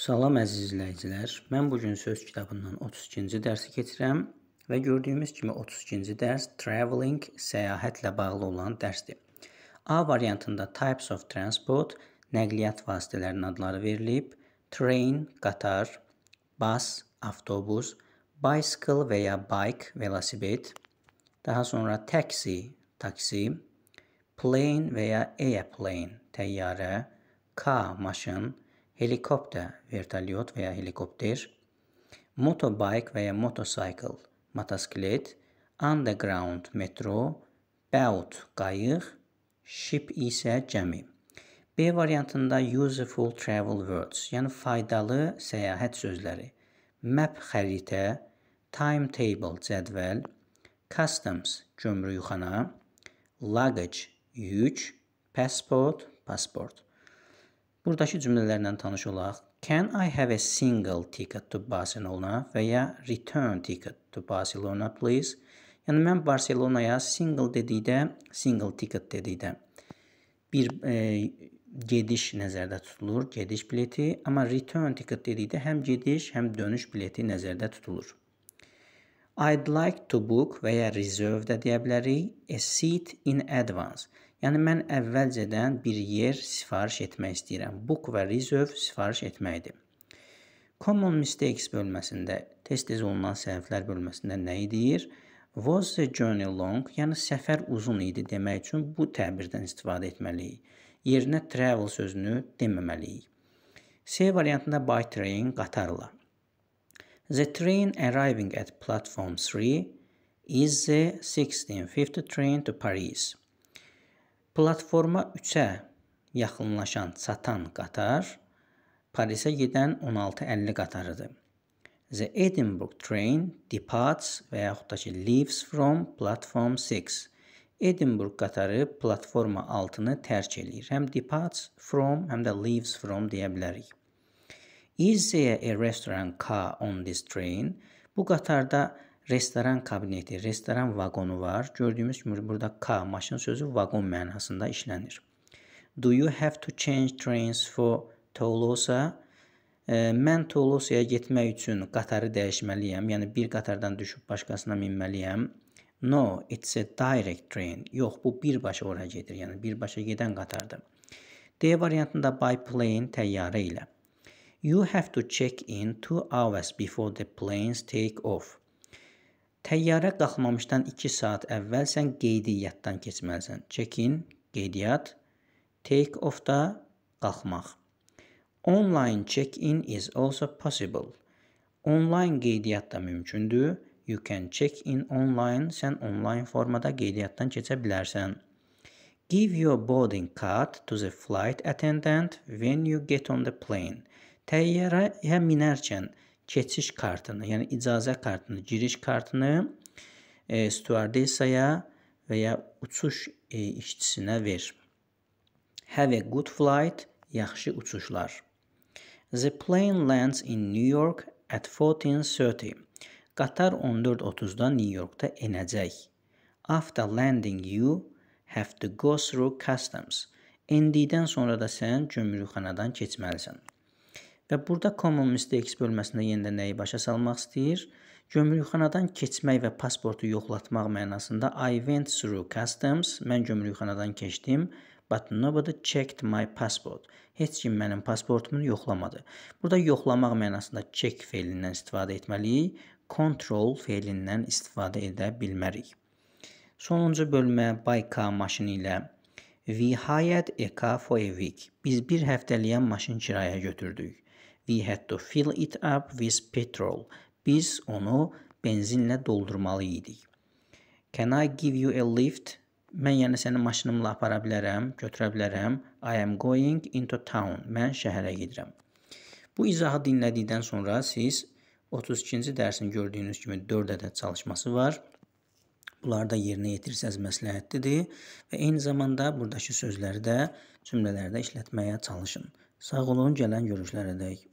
Salam əziz izləyicilər. Mən bu gün söz kitabından 32-ci dərsi keçirəm və gördüyümüz kimi 32-ci dərs travelling səyahətlə bağlı olan dərsdir. A variantında types of transport nəqliyyat vasitələrinin adları verilib. Train, qatar, bus, avtobus, bicycle və ya bike, velosiped. Daha sonra taxi, taksi, plane və ya airplane, təyyarə, car, maşın, helikopter, vertolyot veya helikopter, motobike veya motorcycle, motosiklet, underground metro, boat qayıq, ship isə cəmi. B variantında useful travel words, yəni faydalı səyahət sözləri. Map xəritə, timetable cədvəl, customs gömrüyüxana, luggage yük, passport pasport. Buradakı cümlələrlə tanış olaq. Can I have a single ticket to Barcelona və ya return ticket to Barcelona please? Yəni mən Barselonaya single dedikdə, single ticket dedikdə bir e, gediş nəzərdə tutulur, gediş bileti, amma return ticket dedikdə həm gediş, həm dönüş bileti nəzərdə tutulur. I'd like to book və ya reserve də deyə bilərik. A seat in advance. Yəni mən əvvəlcədən bir yer sifariş etmək istəyirəm. Book və reserve sifariş etməkdir. Common mistakes bölməsində tez-tez olunan səhvlər bölməsində nə deyir? Was the journey long? Yəni səfər uzun idi demək üçün bu təbirdən istifadə etməliyik. Yerinə travel sözünü deməməliyik. C variantında by train qatarla. The train arriving at platform 3 is the 1650 train to Paris. Platforma 3-ə yaxınlaşan satan qatar Parisə gedən 16.50 qatarıdır. The Edinburgh train departs və yaxud da ki, leaves from platform 6. Edinburgh qatarı platforma 6-nı tərk eləyir. Həm departs from, həm də leaves from deyə bilərik. Is there a restaurant car on this train? Bu qatarda restaurant restoran kabineti, restoran vaqonu var. Gördüyümüz kimi burada K maşın sözü vaqon mənasında işlənir. Do you have to change trains for Toulouse? E, mən Toulouse-ya getmək üçün qatarı dəyişməliyəm. Yəni bir qatardan düşüb başqasına minməliyəm. No, it's a direct train. Yox, bu birbaşa ora gedir. Yəni birbaşa gedən qatardır. D variantında by plane təyyarə ilə. You have to check in 2 hours before the planes take off. Təyyarə qalxmamışdan 2 saat əvvəl sən qeydiyyatdan keçməlisən. Check-in, qeydiyyat, take-off-da qalxmaq. Online check-in is also possible. Online qeydiyyat da mümkündür. You can check in online. Sən onlayn formada qeydiyyatdan keçə bilərsən. Give your boarding card to the flight attendant when you get on the plane. Təyyarəyə minərkən keçiş kartını, yəni icazə kartını, giriş kartını e, stüardessaya və ya uçuş e, işçisinə ver. Have a good flight, yaxşı uçuşlar. The plane lands in New York at 14:30. Qatar 14:30-da New Yorkda enəcək. After landing you have to go through customs. Endikdən sonra da sən gömrükxanadan keçməlisən. Və burada Common Mistakes bölməsində yenidən nəyi başa salmaq istəyir? Gömrükxanadan keçmək və pasportu yoxlatmaq mənasında I went through customs, mən gömrükxanadan keçdim, but nobody checked my passport. Heç kim mənim pasportumu yoxlamadı. Burada yoxlamaq mənasında check feilindən istifadə etməliyik, control feilindən istifadə edə bilmərik. Sonuncu bölmə by car maşını ilə We hired a car for a week. Biz bir həftəliyə maşın kiraya götürdük. We had to fill it up with petrol. Biz onu benzinlə doldurmalı idik. Can I give you a lift? Mən yəni səni maşınımla apara bilərəm, götürə bilərəm. I am going into town. Mən şəhərə gedirəm. Bu izahı dinlədikdən sonra siz 32-ci dərsin gördüyünüz kimi 4 ədəd çalışması var. Bunları da yerinə yetirsəz məsləhətlidir və eyni zamanda buradakı sözləri də cümlələrdə işlətməyə çalışın. Sağ olun, gələn görüşlərə dək.